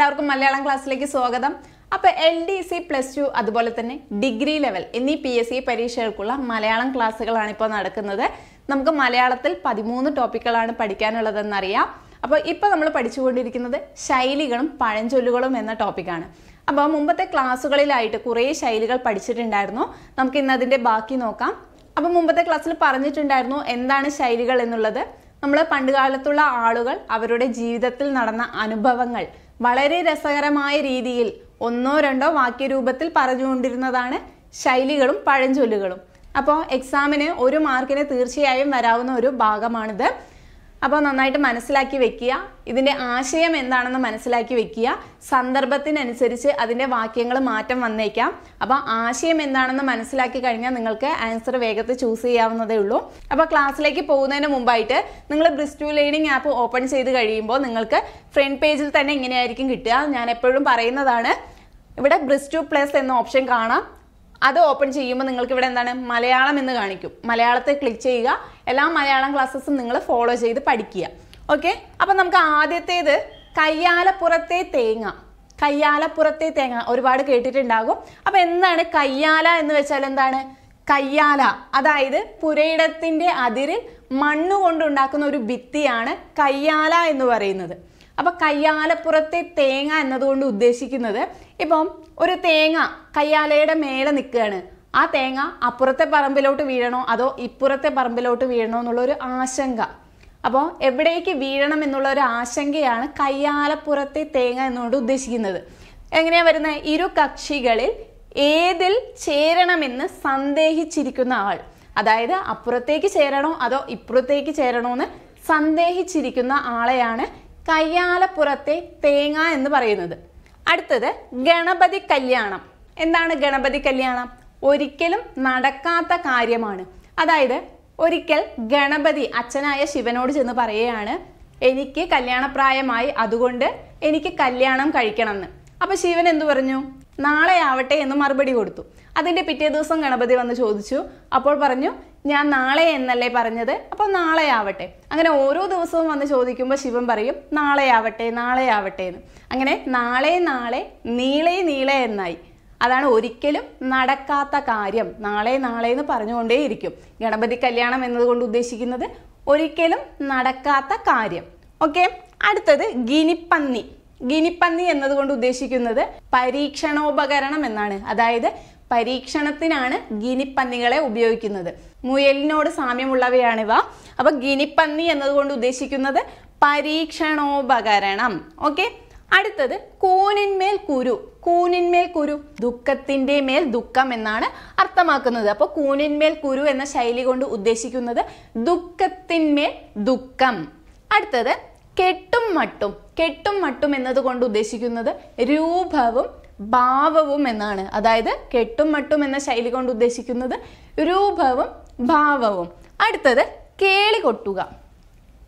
എല്ലാവർക്കും മലയാളം ക്ലാസ്സിലേക്ക് സ്വാഗതം അപ്പോൾ L D C plus two അതുപോലെ തന്നെ ഡിഗ്രി ലെവൽ എന്നീ പി എസ് സി പരീക്ഷകൾക്കുള്ള മലയാളം ക്ലാസ്സുകളാണ് ഇപ്പോൾ നടക്കുന്നത് നമുക്ക് മലയാളത്തിൽ പതിമൂന്ന് ടോപ്പിക്കുകളാണ് പഠിക്കാനുള്ളതെന്നറിയാം അപ്പോൾ ഇപ്പോൾ നമ്മൾ പഠിച്ചുകൊണ്ടിരിക്കുന്നത് ശൈലികളും പഴഞ്ചൊല്ലുകളും എന്ന ടോപ്പിക്കാണ് അപ്പോൾ മുമ്പത്തെ ക്ലാസ്സുകളിലായിട്ട് കുറേ ശൈലികൾ പഠിച്ചിട്ടുണ്ടായിരുന്നു നമുക്ക് ഇന്ന് അതിൻ്റെ ബാക്കി നോക്കാം അപ്പോൾ മുമ്പത്തെ ക്ലാസ്സിൽ പറഞ്ഞിട്ടുണ്ടായിരുന്നു എന്താണ് ശൈലികൾ എന്നുള്ളത് നമ്മൾ പണ്ടുകാലത്തുള്ള ആളുകൾ അവരുടെ ജീവിതത്തിൽ നടന്ന അനുഭവങ്ങൾ വളരെ രസകരമായ രീതിയിൽ ഒന്നോ രണ്ടോ വാക്യരൂപത്തിൽ പറഞ്ഞുകൊണ്ടിരുന്നതാണ് ശൈലികളും പഴഞ്ചൊല്ലുകളും അപ്പോൾ എക്സാമിന് ഒരു മാർക്കിന് തീർച്ചയായും വരാവുന്ന ഒരു ഭാഗമാണിത് അപ്പോൾ നന്നായിട്ട് മനസ്സിലാക്കി വെക്കുക ഇതിൻ്റെ ആശയം എന്താണെന്ന് മനസ്സിലാക്കി വെക്കുക സന്ദർഭത്തിനനുസരിച്ച് അതിൻ്റെ വാക്യങ്ങൾ മാറ്റം വന്നേക്കാം അപ്പോൾ ആശയം എന്താണെന്ന് മനസ്സിലാക്കി കഴിഞ്ഞാൽ നിങ്ങൾക്ക് ആൻസർ വേഗത്തിൽ ചൂസ് ചെയ്യാവുന്നതേ ഉള്ളൂ അപ്പോൾ ക്ലാസ്സിലേക്ക് പോകുന്നതിന് മുമ്പായിട്ട് നിങ്ങൾ ബ്രിസ്റ്റു ലേണിംഗ് ആപ്പ് ഓപ്പൺ ചെയ്ത് കഴിയുമ്പോൾ നിങ്ങൾക്ക് ഫ്രണ്ട് പേജിൽ തന്നെ ഇങ്ങനെയായിരിക്കും കിട്ടുക ഞാൻ എപ്പോഴും പറയുന്നതാണ് ഇവിടെ ബ്രിസ്റ്റു പ്ലസ് എന്ന ഓപ്ഷൻ കാണാം അത് ഓപ്പൺ ചെയ്യുമ്പോൾ നിങ്ങൾക്ക് ഇവിടെ എന്താണ് മലയാളം എന്ന് കാണിക്കും മലയാളത്തെ ക്ലിക്ക് ചെയ്യുക എല്ലാ മലയാളം ക്ലാസ്സസും നിങ്ങൾ ഫോളോ ചെയ്ത് പഠിക്കുക ഓക്കെ അപ്പം നമുക്ക് ആദ്യത്തേത് കയ്യാലപ്പുറത്തെ തേങ്ങ കയ്യാലപ്പുറത്തെ തേങ്ങ ഒരുപാട് കേട്ടിട്ടുണ്ടാകും അപ്പം എന്താണ് കയ്യാല എന്ന് വെച്ചാൽ എന്താണ് കയ്യാല അതായത് പുരയിടത്തിൻ്റെ അതിരിൽ മണ്ണ് കൊണ്ടുണ്ടാക്കുന്ന ഒരു ഭിത്തിയാണ് കയ്യാല എന്ന് പറയുന്നത് അപ്പോൾ കയ്യാലപ്പുറത്തെ തേങ്ങ എന്നതുകൊണ്ട് ഉദ്ദേശിക്കുന്നത് ഇപ്പം ഒരു തേങ്ങ കയ്യാലയുടെ മേലെ നിൽക്കുകയാണ് ആ തേങ്ങ അപ്പുറത്തെ പറമ്പിലോട്ട് വീഴണോ അതോ ഇപ്പുറത്തെ പറമ്പിലോട്ട് വീഴണോ എന്നുള്ള ഒരു ആശങ്ക അപ്പോൾ എവിടേക്ക് വീഴണം എന്നുള്ള ഒരു ആശങ്കയാണ് കയ്യാലപ്പുറത്തെ തേങ്ങ എന്നുകൊണ്ട് ഉദ്ദേശിക്കുന്നത് എങ്ങനെയാണ് വരുന്നത് ഇരു കക്ഷികളിൽ ഏതിൽ ചേരണമെന്ന് സന്ദേഹിച്ചിരിക്കുന്ന ആൾ അതായത് അപ്പുറത്തേക്ക് ചേരണോ അതോ ഇപ്പുറത്തേക്ക് ചേരണോ എന്ന് സന്ദേഹിച്ചിരിക്കുന്ന ആളെയാണ് കയ്യാലപ്പുറത്തെ തേങ്ങ എന്ന് പറയുന്നത് അടുത്തത് ഗണപതി കല്യാണം എന്താണ് ഗണപതി കല്യാണം ഒരിക്കലും നടക്കാത്ത കാര്യമാണ് അതായത് ഒരിക്കൽ ഗണപതി അച്ഛനായ ശിവനോട് ചെന്ന് പറയുകയാണ് എനിക്ക് കല്യാണപ്രായമായി അതുകൊണ്ട് എനിക്ക് കല്യാണം കഴിക്കണമെന്ന് അപ്പോൾ ശിവൻ എന്തു പറഞ്ഞു നാളെ ആവട്ടെ എന്ന് മറുപടി കൊടുത്തു അതിന്റെ പിറ്റേ ദിവസം ഗണപതി വന്ന് ചോദിച്ചു അപ്പോൾ പറഞ്ഞു ഞാൻ നാളെ എന്നല്ലേ പറഞ്ഞത് അപ്പോൾ നാളെ ആവട്ടെ അങ്ങനെ ഓരോ ദിവസവും വന്ന് ചോദിക്കുമ്പോൾ ശിവൻ പറയും നാളെ ആവട്ടെ നാളെ ആവട്ടെ എന്ന് അങ്ങനെ നാളെ നാളെ നീളെ നീളെ എന്നായി അതാണ് ഒരിക്കലും നടക്കാത്ത കാര്യം നാളെ നാളെ എന്ന് പറഞ്ഞുകൊണ്ടേയിരിക്കും ഗണപതി കല്യാണം എന്നതുകൊണ്ട് ഉദ്ദേശിക്കുന്നത് ഒരിക്കലും നടക്കാത്ത കാര്യം ഓക്കെ അടുത്തത് ഗിനിപ്പന്നി ഗിനിപ്പന്നി എന്നതുകൊണ്ട് ഉദ്ദേശിക്കുന്നത് പരീക്ഷണോപകരണം എന്നാണ് അതായത് പരീക്ഷണത്തിനാണ് ഗിനിപ്പന്നികളെ ഉപയോഗിക്കുന്നത് മുയലിനോട് സാമ്യമുള്ളവയാണിവ അപ്പോൾ ഗിനിപ്പന്നി എന്നതുകൊണ്ട് ഉദ്ദേശിക്കുന്നത് പരീക്ഷണോപകരണം ഓക്കെ അടുത്തത് കൂനിന്മേൽ കുരു കൂനിന്മേൽ കുരു ദുഃഖത്തിൻ്റെ മേൽ ദുഃഖം എന്നാണ് അർത്ഥമാക്കുന്നത് അപ്പോൾ കൂനിന്മേൽ കുരു എന്ന ശൈലി കൊണ്ട് ഉദ്ദേശിക്കുന്നത് ദുഃഖത്തിന്മേൽ ദുഃഖം അടുത്തത് കെട്ടും മട്ടും കെട്ടും മട്ടും എന്നതുകൊണ്ട് ഉദ്ദേശിക്കുന്നത് രൂപവും ഭാവവും എന്നാണ് അതായത് കെട്ടും മട്ടും എന്ന ശൈലി കൊണ്ട് ഉദ്ദേശിക്കുന്നത് രൂപവും ഭാവവും അടുത്തത് കേളി കൊട്ടുക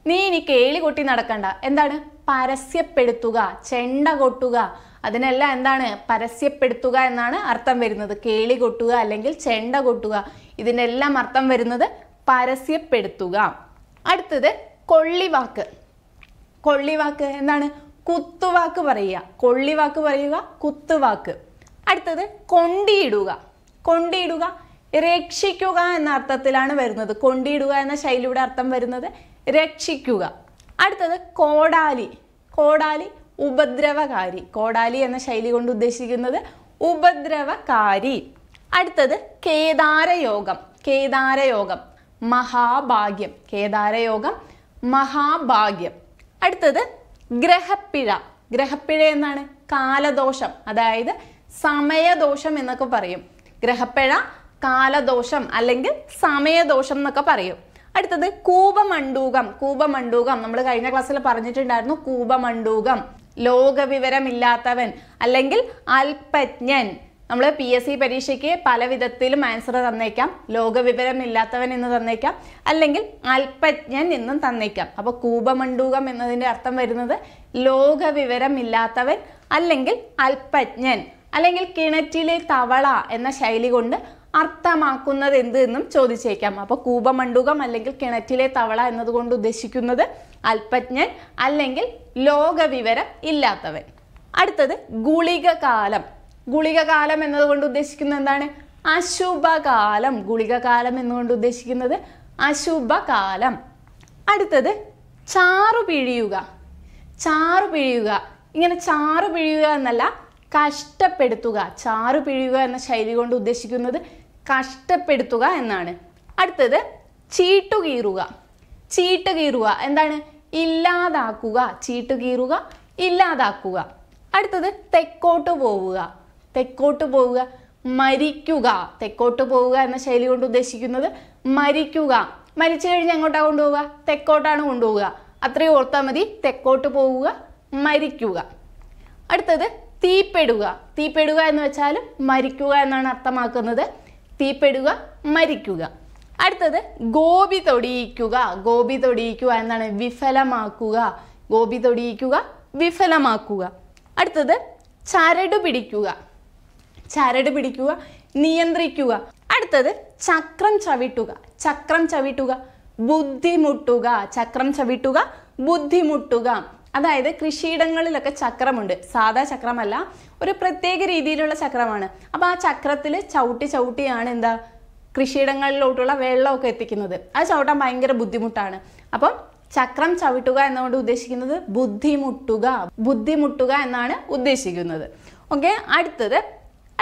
നീ ഇനി കേളി കൊട്ടി നടക്കണ്ട എന്താണ് പരസ്യപ്പെടുത്തുക ചെണ്ട കൊട്ടുക അതിനെല്ലാം എന്താണ് പരസ്യപ്പെടുത്തുക എന്നാണ് അർത്ഥം വരുന്നത് കേളി കൊട്ടുക അല്ലെങ്കിൽ ചെണ്ട കൊട്ടുക ഇതിനെല്ലാം അർത്ഥം വരുന്നത് പരസ്യപ്പെടുത്തുക അടുത്തത് കൊള്ളിവാക്ക് കൊള്ളിവാക്ക് എന്താണ് കുത്തുവാക്ക് പറയുക കൊള്ളിവാക്ക് പറയുക കുത്തുവാക്ക് അടുത്തത് കൊണ്ടിയിടുക കൊണ്ടിയിടുക രക്ഷിക്കുക എന്ന അർത്ഥത്തിലാണ് വരുന്നത് കൊണ്ടിയിടുക എന്ന ശൈലിയുടെ അർത്ഥം വരുന്നത് രക്ഷിക്കുക അടുത്തത് കോടാലി കോടാലി ഉപദ്രവകാരി കോടാലി എന്ന ശൈലി കൊണ്ട് ഉദ്ദേശിക്കുന്നത് ഉപദ്രവകാരി അടുത്തത് കേദാരയോഗം കേദാരയോഗം മഹാഭാഗ്യം കേദാരയോഗം മഹാഭാഗ്യം അടുത്തത് ഗ്രഹപ്പിഴ ഗ്രഹപ്പിഴ എന്നാണ് കാലദോഷം അതായത് സമയദോഷം എന്നൊക്കെ പറയും ഗ്രഹപ്പിഴ കാലദോഷം അല്ലെങ്കിൽ സമയദോഷം എന്നൊക്കെ പറയും അടുത്തത് കൂപമണ്ടൂകം കൂപമണ്ടൂകം നമ്മൾ കഴിഞ്ഞ ക്ലാസ്സിൽ പറഞ്ഞിട്ടുണ്ടായിരുന്നു കൂപമണ്ടൂകം ലോകവിവരമില്ലാത്തവൻ അല്ലെങ്കിൽ അല്പജ്ഞൻ നമ്മൾ പി എസ് സി പരീക്ഷയ്ക്ക് പല വിധത്തിലും ആൻസർ തന്നേക്കാം ലോകവിവരം ഇല്ലാത്തവൻ എന്ന് തന്നേക്കാം അല്ലെങ്കിൽ അല്പജ്ഞൻ എന്നും തന്നേക്കാം അപ്പോൾ കൂപമണ്ടൂകം എന്നതിൻ്റെ അർത്ഥം വരുന്നത് ലോകവിവരം ഇല്ലാത്തവൻ അല്ലെങ്കിൽ അല്പജ്ഞൻ അല്ലെങ്കിൽ കിണറ്റിലെ തവള എന്ന ശൈലി കൊണ്ട് അർത്ഥമാക്കുന്നത് എന്ത് എന്നും ചോദിച്ചേക്കാം അപ്പോൾ കൂപമണ്ടൂകം അല്ലെങ്കിൽ കിണറ്റിലെ തവള എന്നതുകൊണ്ട് ഉദ്ദേശിക്കുന്നത് അല്പജ്ഞൻ അല്ലെങ്കിൽ ലോകവിവരം ഇല്ലാത്തവൻ അടുത്തത് ഗുളികകാലം ഗുളികകാലം എന്നതുകൊണ്ട് ഉദ്ദേശിക്കുന്നത് എന്താണ് അശുഭകാലം ഗുളികകാലം എന്നുകൊണ്ട് ഉദ്ദേശിക്കുന്നത് അശുഭകാലം അടുത്തത് ചാറു പിഴിയുക ചാറു പിഴിയുക ഇങ്ങനെ ചാറു പിഴിയുക എന്നല്ല കഷ്ടപ്പെടുത്തുക ചാറു പിഴിയുക എന്ന ശൈലി കൊണ്ട് ഉദ്ദേശിക്കുന്നത് കഷ്ടപ്പെടുത്തുക എന്നാണ് അടുത്തത് ചീട്ടുകീറുക ചീട്ടുകീറുക എന്താണ് ഇല്ലാതാക്കുക ചീട്ടുകീറുക ഇല്ലാതാക്കുക അടുത്തത് തെക്കോട്ട് പോവുക തെക്കോട്ട് പോവുക മരിക്കുക തെക്കോട്ട് പോവുക എന്ന ശൈലി കൊണ്ട് ഉദ്ദേശിക്കുന്നത് മരിക്കുക മരിച്ചു കഴിഞ്ഞ് എങ്ങോട്ടാണ് കൊണ്ടുപോവുക തെക്കോട്ടാണ് കൊണ്ടുപോവുക അത്രയും ഓർത്താൽ മതി തെക്കോട്ട് പോവുക മരിക്കുക അടുത്തത് തീപ്പെടുക തീപ്പെടുക എന്ന് വെച്ചാൽ മരിക്കുക എന്നാണ് അർത്ഥമാക്കുന്നത് തീപ്പെടുക മരിക്കുക അടുത്തത് ഗോപി തൊടിയിക്കുക ഗോപി തൊടിയിക്കുക എന്നാണ് വിഫലമാക്കുക ഗോപി തൊടിയിക്കുക വിഫലമാക്കുക അടുത്തത് ചരട് പിടിക്കുക ചരട് പിടിക്കുക നിയന്ത്രിക്കുക അടുത്തത് ചക്രം ചവിട്ടുക ചക്രം ചവിട്ടുക ബുദ്ധിമുട്ടുക ചക്രം ചവിട്ടുക ബുദ്ധിമുട്ടുക അതായത് കൃഷിയിടങ്ങളിലൊക്കെ ചക്രമുണ്ട് സാധാ ചക്രമല്ല ഒരു പ്രത്യേക രീതിയിലുള്ള ചക്രമാണ് അപ്പോൾ ആ ചക്രത്തിൽ ചവിട്ടി ചവിട്ടിയാണ് എന്താ കൃഷിയിടങ്ങളിലോട്ടുള്ള വെള്ളമൊക്കെ എത്തിക്കുന്നത് അത് ചവിട്ടാൻ ഭയങ്കര ബുദ്ധിമുട്ടാണ് അപ്പം ചക്രം ചവിട്ടുക എന്നുകൊണ്ട് ഉദ്ദേശിക്കുന്നത് ബുദ്ധിമുട്ടുക ബുദ്ധിമുട്ടുക എന്നാണ് ഉദ്ദേശിക്കുന്നത് ഓക്കെ അടുത്തത്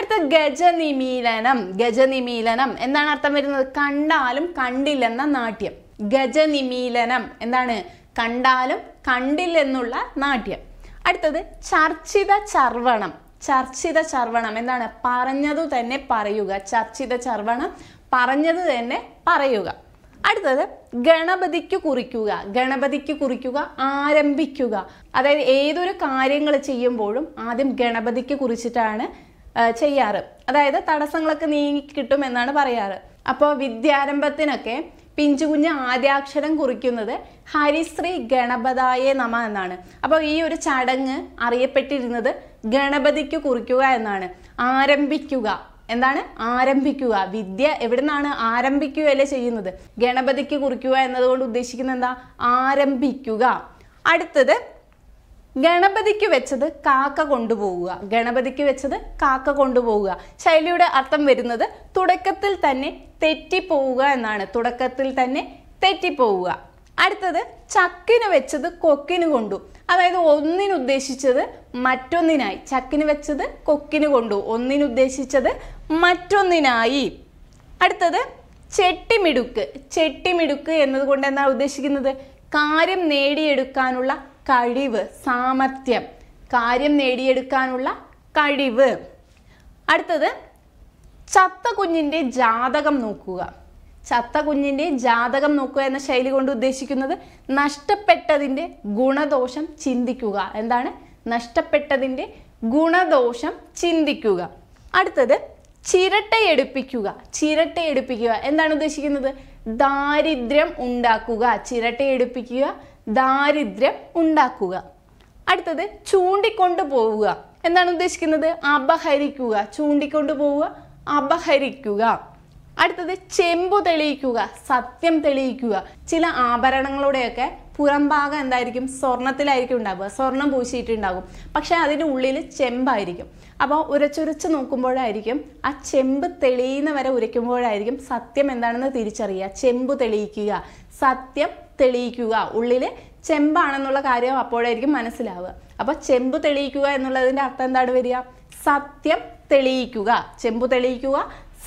അടുത്ത ഗജനിമീലനം ഗജനിമീലനം എന്താണ് അർത്ഥം വരുന്നത് കണ്ടാലും കണ്ടില്ലെന്ന നാട്യം ഗജനിമീലനം എന്താണ് കണ്ടാലും കണ്ടില്ലെന്നുള്ള നാട്യം അടുത്തത് ചർച്ചിത ചർവണം ചർച്ചിത ചർവണം എന്താണ് പറഞ്ഞതു തന്നെ പറയുക ചർച്ചിത ചർവണം പറഞ്ഞത് തന്നെ പറയുക അടുത്തത് ഗണപതിക്ക് കുറിക്കുക ഗണപതിക്ക് കുറിക്കുക ആരംഭിക്കുക അതായത് ഏതൊരു കാര്യങ്ങൾ ചെയ്യുമ്പോഴും ആദ്യം ഗണപതിക്ക് കുറിച്ചിട്ടാണ് ചെയ്യാറ് അതായത് തടസ്സങ്ങളൊക്കെ നീങ്ങി കിട്ടും എന്നാണ് പറയാറ് അപ്പോൾ വിദ്യാരംഭത്തിനൊക്കെ പിഞ്ചുകുഞ്ഞ് ആദ്യാക്ഷരം കുറിക്കുന്നത് ഹരിശ്രീ ഗണപതായെ നമ എന്നാണ് അപ്പോൾ ഈ ഒരു ചടങ്ങ് അറിയപ്പെട്ടിരുന്നത് ഗണപതിക്ക് കുറിക്കുക എന്നാണ് ആരംഭിക്കുക എന്താണ് ആരംഭിക്കുക വിദ്യ എവിടെ നിന്നാണ് ആരംഭിക്കുകയല്ലേ ചെയ്യുന്നത് ഗണപതിക്ക് കുറിക്കുക എന്നതുകൊണ്ട് ഉദ്ദേശിക്കുന്നത് എന്താ ആരംഭിക്കുക അടുത്തത് ഗണപതിക്ക് വെച്ചത് കാക്ക കൊണ്ടുപോവുക ഗണപതിക്ക് വെച്ചത് കാക്ക കൊണ്ടുപോവുക ശൈലിയുടെ അർത്ഥം വരുന്നത് തുടക്കത്തിൽ തന്നെ തെറ്റിപ്പോവുക എന്നാണ് തുടക്കത്തിൽ തന്നെ തെറ്റിപ്പോവുക അടുത്തത് ചക്കിന് വെച്ചത് കൊക്കിന് കൊണ്ടു അതായത് ഒന്നിനുദ്ദേശിച്ചത് മറ്റൊന്നിനായി ചക്കിന് വെച്ചത് കൊക്കിന് കൊണ്ടു ഒന്നിനുദ്ദേശിച്ചത് മറ്റൊന്നിനായി അടുത്തത് ചെട്ടിമിടുക്ക് ചെട്ടിമിടുക്ക് എന്നതുകൊണ്ട് എന്താണ് ഉദ്ദേശിക്കുന്നത് കാര്യം നേടിയെടുക്കാനുള്ള കഴിവ് സാമർഥ്യം കാര്യം നേടിയെടുക്കാനുള്ള കഴിവ് അടുത്തത് ചത്ത കുഞ്ഞിൻ്റെ ജാതകം നോക്കുക ചത്ത കുഞ്ഞിൻ്റെ ജാതകം നോക്കുക എന്ന ശൈലി കൊണ്ട് ഉദ്ദേശിക്കുന്നത് നഷ്ടപ്പെട്ടതിൻ്റെ ഗുണദോഷം ചിന്തിക്കുക എന്താണ് നഷ്ടപ്പെട്ടതിൻ്റെ ഗുണദോഷം ചിന്തിക്കുക അടുത്തത് ചിരട്ടയെടുപ്പിക്കുക ചിരട്ടയെടുപ്പിക്കുക എന്താണ് ഉദ്ദേശിക്കുന്നത് ദാരിദ്ര്യം ഉണ്ടാക്കുക ചിരട്ടയെടുപ്പിക്കുക ദാരിദ്ര്യം ഉണ്ടാക്കുക അടുത്തത് ചൂണ്ടിക്കൊണ്ടു പോവുക എന്താണ് ഉദ്ദേശിക്കുന്നത് അപഹരിക്കുക ചൂണ്ടിക്കൊണ്ടു പോവുക അപഹരിക്കുക അടുത്തത് ചെമ്പു തെളിയിക്കുക സത്യം തെളിയിക്കുക ചില ആഭരണങ്ങളുടെയൊക്കെ പുറംഭാഗം എന്തായിരിക്കും സ്വർണത്തിലായിരിക്കും ഉണ്ടാവുക സ്വർണം പൂശിയിട്ടുണ്ടാകും പക്ഷെ അതിൻ്റെ ഉള്ളിൽ ചെമ്പായിരിക്കും അപ്പോൾ ഉരച്ചുരച്ച് നോക്കുമ്പോഴായിരിക്കും ആ ചെമ്പ് തെളിയുന്ന വരെ ഉരയ്ക്കുമ്പോഴായിരിക്കും സത്യം എന്താണെന്ന് തിരിച്ചറിയുക ചെമ്പ് തെളിയിക്കുക സത്യം തെളിയിക്കുക ഉള്ളിൽ ചെമ്പാണെന്നുള്ള കാര്യം അപ്പോഴായിരിക്കും മനസ്സിലാവുക അപ്പൊ ചെമ്പ് തെളിയിക്കുക എന്നുള്ളതിന്റെ അർത്ഥം എന്താണ് വരിക സത്യം തെളിയിക്കുക ചെമ്പ് തെളിയിക്കുക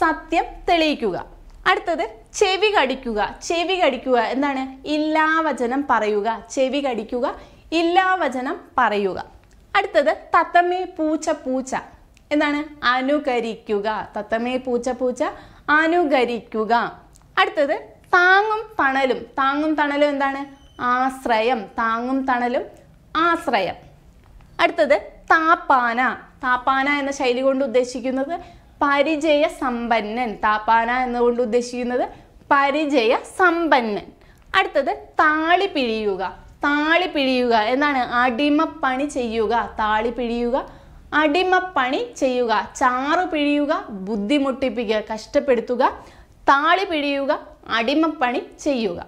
സത്യം തെളിയിക്കുക അടുത്തത് ചെവി കടിക്കുക ചെവി കടിക്കുക എന്താണ് ഇല്ലാവചനം പറയുക ചെവി കടിക്കുക ഇല്ലാവചനം പറയുക അടുത്തത് തത്തമ്മേ പൂച്ച പൂച്ച എന്താണ് അനുകരിക്കുക തത്തമ്മേ പൂച്ച പൂച്ച അനുകരിക്കുക അടുത്തത് താങ്ങും തണലും താങ്ങും തണലും എന്താണ് ആശ്രയം താങ്ങും തണലും ആശ്രയം അടുത്തത് താപ്പാന താപ്പാന എന്ന ശൈലി കൊണ്ട് ഉദ്ദേശിക്കുന്നത് പരിചയ സമ്പന്നൻ താപ്പാന എന്നുകൊണ്ട് ഉദ്ദേശിക്കുന്നത് പരിചയ സമ്പന്നൻ അടുത്തത് താളി പിഴിയുക താളി പിഴിയുക എന്താണ് അടിമപ്പണി ചെയ്യുക താളി പിഴിയുക അടിമപ്പണി ചെയ്യുക ചാറു പിഴിയുക ബുദ്ധിമുട്ടിപ്പിക്കുക കഷ്ടപ്പെടുത്തുക താളി പിഴിയുക അടിമപ്പണി ചെയ്യുക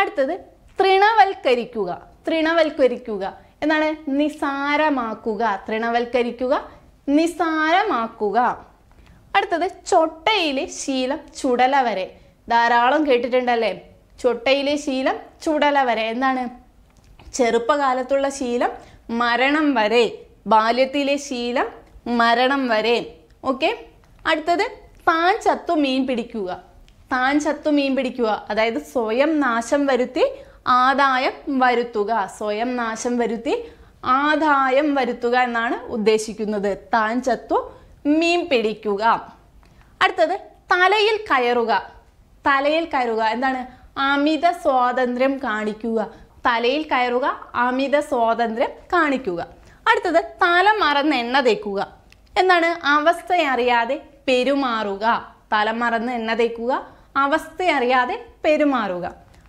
അടുത്തത് തൃണവൽക്കരിക്കുക തൃണവൽക്കരിക്കുക എന്നാണ് നിസാരമാക്കുക തൃണവൽക്കരിക്കുക നിസാരമാക്കുക അടുത്തത് ചൊട്ടയിലെ ശീലം ചുടല വരെ ധാരാളം കേട്ടിട്ടുണ്ടല്ലേ ചൊട്ടയിലെ ശീലം ചുടല വരെ എന്താണ് ചെറുപ്പകാലത്തുള്ള ശീലം മരണം വരെ ബാല്യത്തിലെ ശീലം മരണം വരെ ഓക്കെ അടുത്തത് താൻ ചത്തു മീൻ പിടിക്കുക താൻ ചത്തു മീൻ പിടിക്കുക അതായത് സ്വയം നാശം വരുത്തി ആദായം വരുത്തുക സ്വയം നാശം വരുത്തി ആദായം വരുത്തുക എന്നാണ് ഉദ്ദേശിക്കുന്നത് താൻ ചത്തു മീൻ പിടിക്കുക അടുത്തത് തലയിൽ കയറുക തലയിൽ കയറുക എന്താണ് അമിത സ്വാതന്ത്ര്യം കാണിക്കുക തലയിൽ കയറുക അമിത സ്വാതന്ത്ര്യം കാണിക്കുക അടുത്തത് തല മറന്ന് എണ്ണ തേക്കുക എന്താണ് അവസ്ഥ അറിയാതെ പെരുമാറുക തല മറന്ന് എണ്ണ തേക്കുക അവസ്ഥയറിയാതെ പെരുമാറുക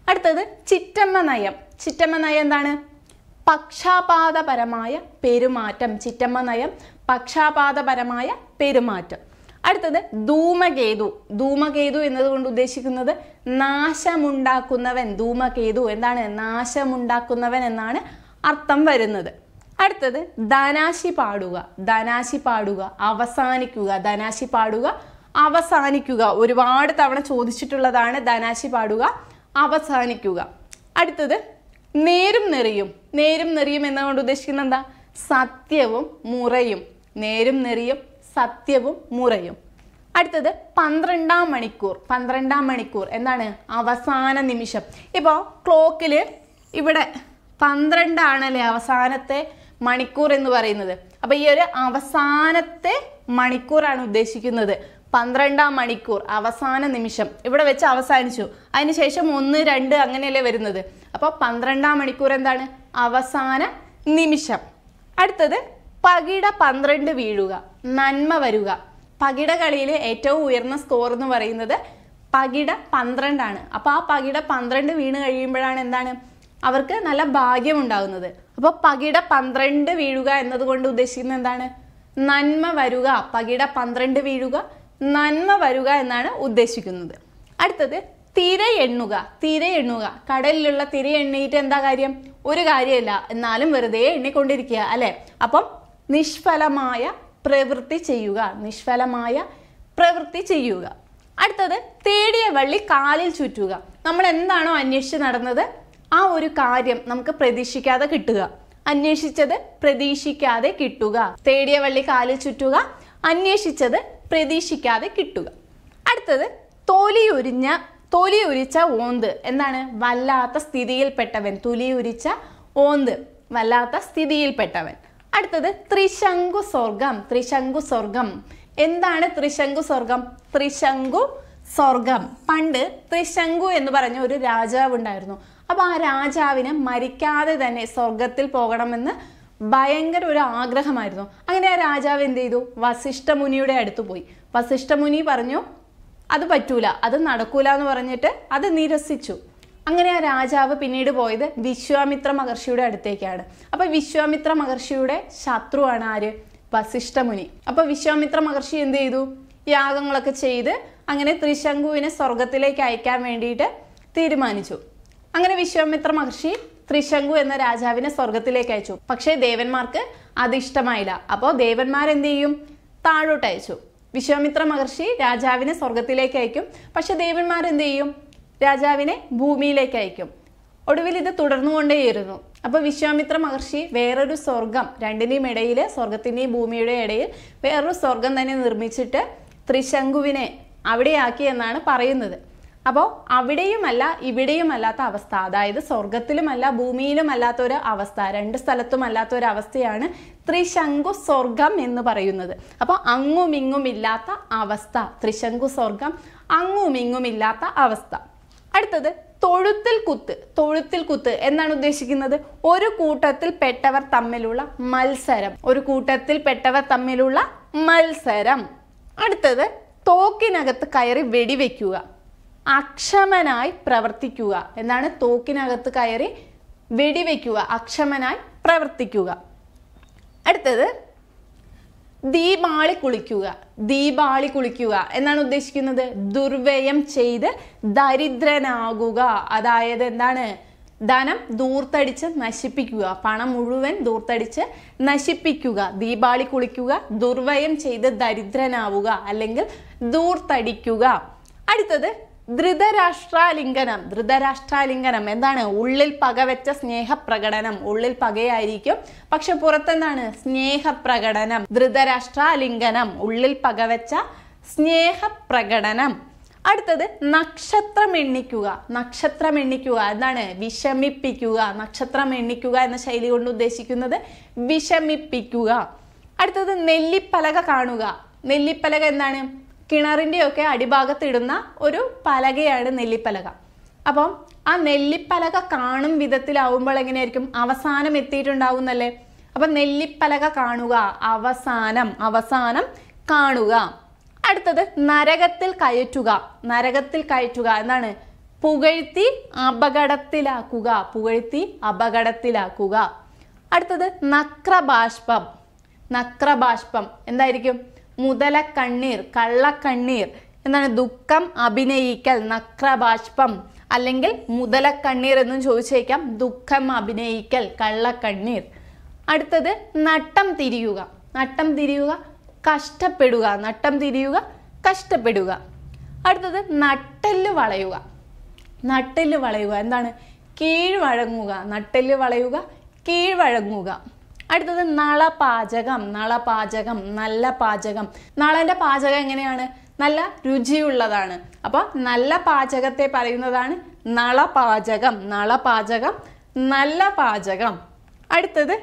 അടുത്തത് ചിറ്റമ്മ നയം ചിറ്റമ്മ നയം എന്താണ് പക്ഷാപാതപരമായ പെരുമാറ്റം ചിറ്റമ്മ നയം പക്ഷാപാതപരമായ പെരുമാറ്റം അടുത്തത് ധൂമകേതു ധൂമകേതു എന്നതുകൊണ്ട് ഉദ്ദേശിക്കുന്നത് നാശമുണ്ടാക്കുന്നവൻ ധൂമകേതു എന്താണ് നാശമുണ്ടാക്കുന്നവൻ എന്നാണ് അർത്ഥം വരുന്നത് അടുത്തത് ധനാശി പാടുക ധനാശി പാടുക അവസാനിക്കുക ധനാശി പാടുക അവസാനിക്കുക ഒരുപാട് തവണ ചോദിച്ചിട്ടുള്ളതാണ് ധനാശി പാടുക അവസാനിക്കുക അടുത്തത് നേരും നെറിയും നേരും നെറിയും എന്നതുകൊണ്ട് ഉദ്ദേശിക്കുന്നത് എന്താ സത്യവും മുറയും നേരും നെറിയും സത്യവും മുറയും അടുത്തത് പന്ത്രണ്ടാം മണിക്കൂർ പന്ത്രണ്ടാം മണിക്കൂർ എന്താണ് അവസാന നിമിഷം ഇപ്പോൾ ക്ലോക്കിൽ ഇവിടെ പന്ത്രണ്ടാണല്ലേ അവസാനത്തെ മണിക്കൂർ എന്ന് പറയുന്നത് അപ്പോൾ ഈ ഒരു അവസാനത്തെ മണിക്കൂറാണ് ഉദ്ദേശിക്കുന്നത് പന്ത്രണ്ടാം മണിക്കൂർ അവസാന നിമിഷം ഇവിടെ വെച്ച് അവസാനിച്ചു അതിനുശേഷം ഒന്ന് രണ്ട് അങ്ങനെയല്ലേ വരുന്നത് അപ്പോൾ പന്ത്രണ്ടാം മണിക്കൂർ എന്താണ് അവസാന നിമിഷം അടുത്തത് പകിട പന്ത്രണ്ട് വീഴുക നന്മ വരുക പകിട കളിയിൽ ഏറ്റവും ഉയർന്ന സ്കോർ എന്ന് പറയുന്നത് പകിട പന്ത്രണ്ടാണ് അപ്പോൾ ആ പകിട പന്ത്രണ്ട് വീണ് കഴിയുമ്പോഴാണ് എന്താണ് അവർക്ക് നല്ല ഭാഗ്യം ഉണ്ടാകുന്നത് അപ്പോൾ പകിട പന്ത്രണ്ട് വീഴുക എന്നതുകൊണ്ട് ഉദ്ദേശിക്കുന്നത് എന്താണ് നന്മ വരുക പകിട പന്ത്രണ്ട് വീഴുക നന്മ വരുക എന്നാണ് ഉദ്ദേശിക്കുന്നത് അടുത്തത് തിര എണ്ണുക തിര എണ്ണുക കടലിലുള്ള തിര എണ്ണിയിട്ട് എന്താ കാര്യം ഒരു കാര്യമല്ല എന്നാലും വെറുതെ എണ്ണിക്കൊണ്ടിരിക്കുക അല്ലേ അപ്പം നിഷ്ഫലമായ പ്രവൃത്തി ചെയ്യുക നിഷ്ഫലമായ പ്രവൃത്തി ചെയ്യുക അടുത്തത് തേടിയ വള്ളി കാലിൽ ചുറ്റുക നമ്മൾ എന്താണോ അന്വേഷിച്ച് നടന്നത് ആ ഒരു കാര്യം നമുക്ക് പ്രതീക്ഷിക്കാതെ കിട്ടുക അന്വേഷിച്ചത് പ്രതീക്ഷിക്കാതെ കിട്ടുക തേടിയ വള്ളി കാലിൽ ചുറ്റുക അന്വേഷിച്ചത് പ്രതീക്ഷിക്കാതെ കിട്ടുക അടുത്തത് തൊലിയുരിഞ്ഞ തൊലിയുരിച്ച ഓന്ത് എന്താണ് വല്ലാത്ത സ്ഥിതിയിൽപ്പെട്ടവൻ തൊലിയുരിച്ച ഓന്ത് വല്ലാത്ത സ്ഥിതിയിൽപ്പെട്ടവൻ അടുത്തത് ത്രിശങ്കു സ്വർഗം ത്രിശങ്കു സ്വർഗം എന്താണ് ത്രിശങ്കു സ്വർഗം ത്രിശങ്കു സ്വർഗം പണ്ട് ത്രിശങ്കു എന്ന് പറഞ്ഞ ഒരു രാജാവ് ഉണ്ടായിരുന്നു അപ്പൊ ആ രാജാവിന് മരിക്കാതെ തന്നെ സ്വർഗത്തിൽ പോകണമെന്ന് ഭയങ്കര ഒരു ആഗ്രഹമായിരുന്നു അങ്ങനെ ആ രാജാവ് എന്ത് ചെയ്തു വസിഷ്ഠമുനിയുടെ അടുത്ത് പോയി വസിഷ്ഠമുനി പറഞ്ഞു അത് പറ്റൂല അത് നടക്കൂല എന്ന് പറഞ്ഞിട്ട് അത് നിരസിച്ചു അങ്ങനെ ആ രാജാവ് പിന്നീട് പോയത് വിശ്വാമിത്ര മഹർഷിയുടെ അടുത്തേക്കാണ് അപ്പോൾ വിശ്വാമിത്ര മഹർഷിയുടെ ശത്രുവാണ് ആര് വസിഷ്ഠമുനി അപ്പോൾ വിശ്വാമിത്ര മഹർഷി എന്ത് ചെയ്തു യാഗങ്ങളൊക്കെ ചെയ്ത് അങ്ങനെ ത്രിശങ്കുവിനെ സ്വർഗത്തിലേക്ക് അയക്കാൻ വേണ്ടിയിട്ട് തീരുമാനിച്ചു അങ്ങനെ വിശ്വാമിത്ര മഹർഷി ത്രിശങ്കു എന്ന രാജാവിനെ സ്വർഗത്തിലേക്ക് അയച്ചു പക്ഷേ ദേവന്മാർക്ക് അതിഷ്ടമായില്ല അപ്പോൾ അപ്പോൾ ദേവന്മാരെന്ത് ചെയ്യും താഴോട്ട് അയച്ചു വിശ്വാമിത്ര മഹർഷി രാജാവിനെ സ്വർഗത്തിലേക്ക് അയക്കും പക്ഷെ എന്ത് ചെയ്യും രാജാവിനെ ഭൂമിയിലേക്ക് അയക്കും ഒടുവിൽ ഇത് തുടർന്നുകൊണ്ടേയിരുന്നു അപ്പോൾ വിശ്വാമിത്ര മഹർഷി വേറൊരു സ്വർഗം രണ്ടിനെയും ഇടയിൽ സ്വർഗത്തിൻ്റെയും ഭൂമിയുടെ ഇടയിൽ വേറൊരു സ്വർഗം തന്നെ നിർമ്മിച്ചിട്ട് ത്രിശങ്കുവിനെ അവിടെയാക്കി എന്നാണ് പറയുന്നത് അപ്പോൾ അവിടെയുമല്ല ഇവിടെയുമല്ലാത്ത അവസ്ഥ അതായത് സ്വർഗത്തിലുമല്ല ഭൂമിയിലുമല്ലാത്ത ഒരു അവസ്ഥ രണ്ട് സ്ഥലത്തുമല്ലാത്ത ഒരു അവസ്ഥയാണ് ത്രിശങ്കു സ്വർഗം എന്ന് പറയുന്നത് അപ്പോൾ ഇങ്ങും ഇല്ലാത്ത അവസ്ഥ ത്രിശങ്കു സ്വർഗം ഇങ്ങും ഇല്ലാത്ത അവസ്ഥ അടുത്തത് തൊഴുത്തിൽ കുത്ത് തൊഴുത്തിൽ കുത്ത് എന്നാണ് ഉദ്ദേശിക്കുന്നത് ഒരു കൂട്ടത്തിൽ പെട്ടവർ തമ്മിലുള്ള മത്സരം ഒരു കൂട്ടത്തിൽ പെട്ടവർ തമ്മിലുള്ള മത്സരം അടുത്തത് തോക്കിനകത്ത് കയറി വെടിവെക്കുക അക്ഷമനായി പ്രവർത്തിക്കുക എന്നാണ് തോക്കിനകത്ത് കയറി വെടിവെക്കുക അക്ഷമനായി പ്രവർത്തിക്കുക അടുത്തത് ദീപാളി കുളിക്കുക ദീപാളി കുളിക്കുക എന്നാണ് ഉദ്ദേശിക്കുന്നത് ദുർവ്യയം ചെയ്ത് ദരിദ്രനാകുക അതായത് എന്താണ് ധനം ദൂർത്തടിച്ച് നശിപ്പിക്കുക പണം മുഴുവൻ ദൂർത്തടിച്ച് നശിപ്പിക്കുക ദീപാളി കുളിക്കുക ദുർവ്യയം ചെയ്ത് ദരിദ്രനാവുക അല്ലെങ്കിൽ ദൂർത്തടിക്കുക അടുത്തത് ധൃതരാഷ്ട്രാലിംഗനം ധൃതരാഷ്ട്രാലിംഗനം എന്താണ് ഉള്ളിൽ പകവെച്ച സ്നേഹപ്രകടനം ഉള്ളിൽ പകയായിരിക്കും പക്ഷെ പുറത്തെന്താണ് സ്നേഹപ്രകടനം ധൃതരാഷ്ട്രാലിംഗനം ഉള്ളിൽ പകവെച്ച സ്നേഹപ്രകടനം അടുത്തത് നക്ഷത്രം എണ്ണിക്കുക നക്ഷത്രം എണ്ണിക്കുക എന്താണ് വിഷമിപ്പിക്കുക നക്ഷത്രം എണ്ണിക്കുക എന്ന ശൈലി കൊണ്ട് ഉദ്ദേശിക്കുന്നത് വിഷമിപ്പിക്കുക അടുത്തത് നെല്ലിപ്പലക കാണുക നെല്ലിപ്പലക എന്താണ് ഒക്കെ അടിഭാഗത്ത് ഇടുന്ന ഒരു പലകയാണ് നെല്ലിപ്പലക അപ്പം ആ നെല്ലിപ്പലക കാണും വിധത്തിലാവുമ്പോൾ എങ്ങനെയായിരിക്കും അവസാനം എത്തിയിട്ടുണ്ടാവുന്നല്ലേ അപ്പം നെല്ലിപ്പലക കാണുക അവസാനം അവസാനം കാണുക അടുത്തത് നരകത്തിൽ കയറ്റുക നരകത്തിൽ കയറ്റുക എന്താണ് പുകഴ്ത്തി അപകടത്തിലാക്കുക പുകഴ്ത്തി അപകടത്തിലാക്കുക അടുത്തത് നക്രബാഷ്പം നക്രബാഷ്പം എന്തായിരിക്കും മുതലക്കണ്ണീർ കള്ളക്കണ്ണീർ എന്താണ് ദുഃഖം അഭിനയിക്കൽ നക്രബാഷ്പം അല്ലെങ്കിൽ മുതലക്കണ്ണീർ എന്നും ചോദിച്ചേക്കാം ദുഃഖം അഭിനയിക്കൽ കള്ളക്കണ്ണീർ അടുത്തത് നട്ടം തിരിയുക നട്ടം തിരിയുക കഷ്ടപ്പെടുക നട്ടം തിരിയുക കഷ്ടപ്പെടുക അടുത്തത് നട്ടെല്ല് വളയുക നട്ടെല്ല് വളയുക എന്താണ് കീഴ്വഴങ്ങുക നട്ടെല്ല് വളയുക കീഴ്വഴങ്ങുക അടുത്തത് നള പാചകം നള പാചകം നല്ല പാചകം നളന്റെ പാചകം എങ്ങനെയാണ് നല്ല രുചിയുള്ളതാണ് അപ്പോൾ നല്ല പാചകത്തെ പറയുന്നതാണ് നള പാചകം നല്ല പാചകം അടുത്തത്